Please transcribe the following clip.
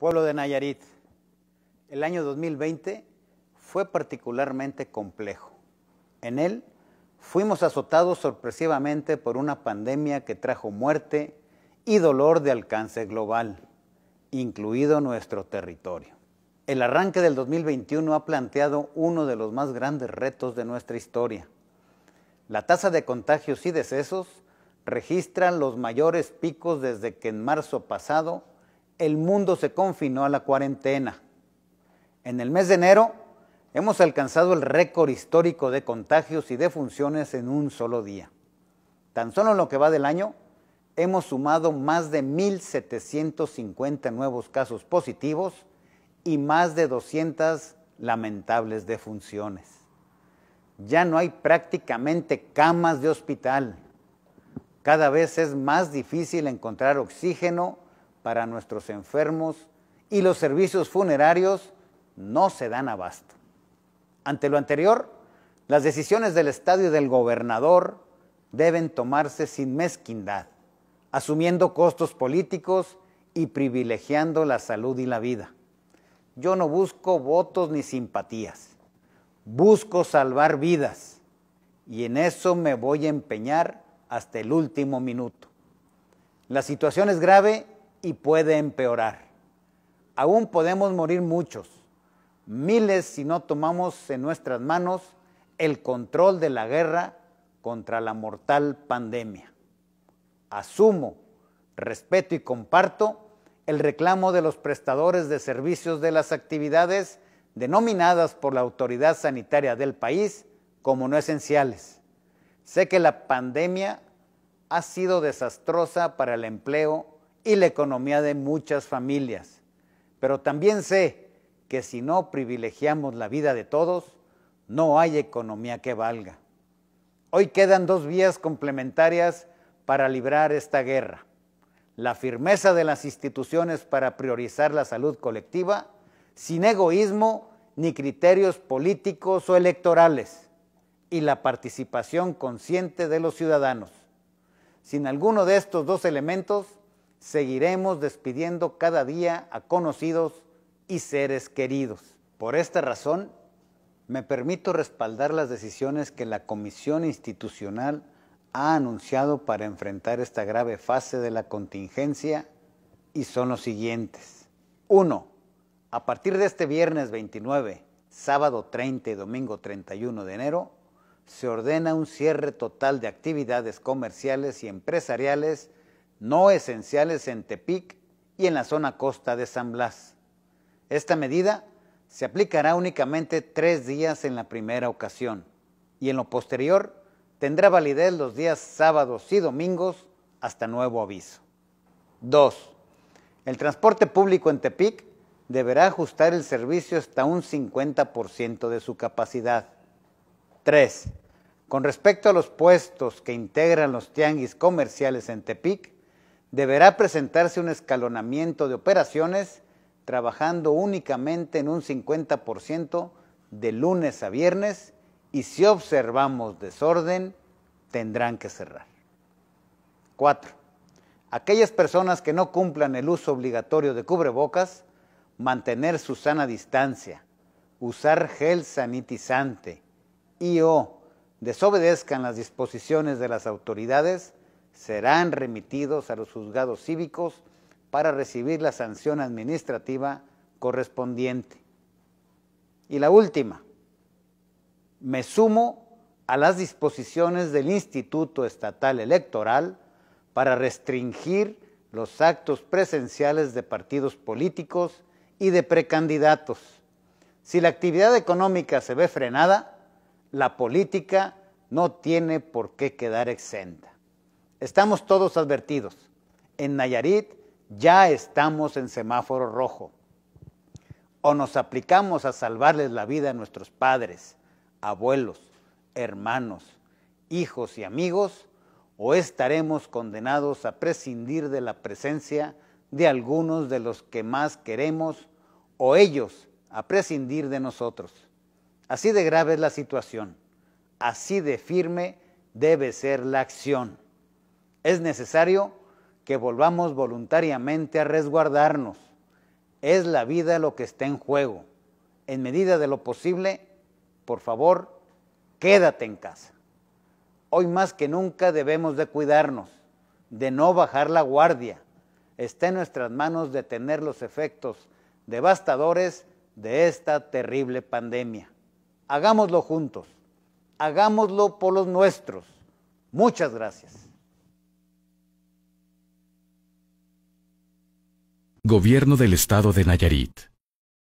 Pueblo de Nayarit, el año 2020 fue particularmente complejo. En él fuimos azotados sorpresivamente por una pandemia que trajo muerte y dolor de alcance global, incluido nuestro territorio. El arranque del 2021 ha planteado uno de los más grandes retos de nuestra historia. La tasa de contagios y decesos registra los mayores picos desde que en marzo pasado el mundo se confinó a la cuarentena. En el mes de enero hemos alcanzado el récord histórico de contagios y defunciones en un solo día. Tan solo en lo que va del año, hemos sumado más de 1.750 nuevos casos positivos y más de 200 lamentables defunciones. Ya no hay prácticamente camas de hospital. Cada vez es más difícil encontrar oxígeno para nuestros enfermos y los servicios funerarios no se dan abasto. Ante lo anterior, las decisiones del Estado y del gobernador deben tomarse sin mezquindad, asumiendo costos políticos y privilegiando la salud y la vida. Yo no busco votos ni simpatías, busco salvar vidas y en eso me voy a empeñar hasta el último minuto. La situación es grave y puede empeorar. Aún podemos morir muchos, miles si no tomamos en nuestras manos el control de la guerra contra la mortal pandemia. Asumo, respeto y comparto el reclamo de los prestadores de servicios de las actividades denominadas por la autoridad sanitaria del país como no esenciales. Sé que la pandemia ha sido desastrosa para el empleo y la economía de muchas familias. Pero también sé que si no privilegiamos la vida de todos, no hay economía que valga. Hoy quedan dos vías complementarias para librar esta guerra. La firmeza de las instituciones para priorizar la salud colectiva, sin egoísmo ni criterios políticos o electorales, y la participación consciente de los ciudadanos. Sin alguno de estos dos elementos, seguiremos despidiendo cada día a conocidos y seres queridos. Por esta razón, me permito respaldar las decisiones que la Comisión Institucional ha anunciado para enfrentar esta grave fase de la contingencia y son los siguientes. 1. A partir de este viernes 29, sábado 30 y domingo 31 de enero, se ordena un cierre total de actividades comerciales y empresariales no esenciales en Tepic y en la zona costa de San Blas. Esta medida se aplicará únicamente tres días en la primera ocasión y en lo posterior tendrá validez los días sábados y domingos hasta nuevo aviso. 2. El transporte público en Tepic deberá ajustar el servicio hasta un 50% de su capacidad. 3. Con respecto a los puestos que integran los tianguis comerciales en Tepic, deberá presentarse un escalonamiento de operaciones trabajando únicamente en un 50% de lunes a viernes y si observamos desorden, tendrán que cerrar. 4. Aquellas personas que no cumplan el uso obligatorio de cubrebocas, mantener su sana distancia, usar gel sanitizante y o desobedezcan las disposiciones de las autoridades, serán remitidos a los juzgados cívicos para recibir la sanción administrativa correspondiente. Y la última, me sumo a las disposiciones del Instituto Estatal Electoral para restringir los actos presenciales de partidos políticos y de precandidatos. Si la actividad económica se ve frenada, la política no tiene por qué quedar exenta. Estamos todos advertidos. En Nayarit ya estamos en semáforo rojo. O nos aplicamos a salvarles la vida a nuestros padres, abuelos, hermanos, hijos y amigos, o estaremos condenados a prescindir de la presencia de algunos de los que más queremos, o ellos a prescindir de nosotros. Así de grave es la situación, así de firme debe ser la acción. Es necesario que volvamos voluntariamente a resguardarnos. Es la vida lo que está en juego. En medida de lo posible, por favor, quédate en casa. Hoy más que nunca debemos de cuidarnos, de no bajar la guardia. Está en nuestras manos detener los efectos devastadores de esta terrible pandemia. Hagámoslo juntos, hagámoslo por los nuestros. Muchas gracias. Gobierno del Estado de Nayarit.